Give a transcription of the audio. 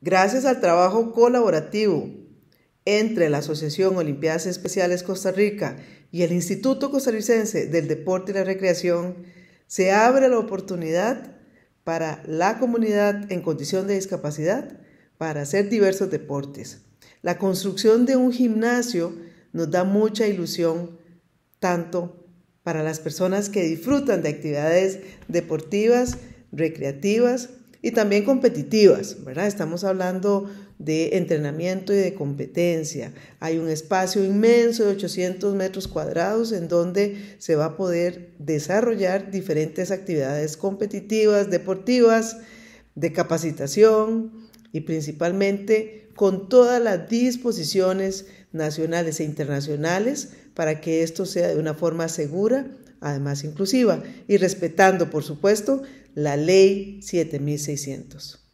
Gracias al trabajo colaborativo entre la Asociación Olimpiadas Especiales Costa Rica y el Instituto Costarricense del Deporte y la Recreación, se abre la oportunidad para la comunidad en condición de discapacidad para hacer diversos deportes. La construcción de un gimnasio nos da mucha ilusión, tanto para las personas que disfrutan de actividades deportivas, recreativas, y también competitivas, ¿verdad? Estamos hablando de entrenamiento y de competencia. Hay un espacio inmenso de 800 metros cuadrados en donde se va a poder desarrollar diferentes actividades competitivas, deportivas, de capacitación y principalmente con todas las disposiciones nacionales e internacionales para que esto sea de una forma segura además inclusiva, y respetando, por supuesto, la ley 7600.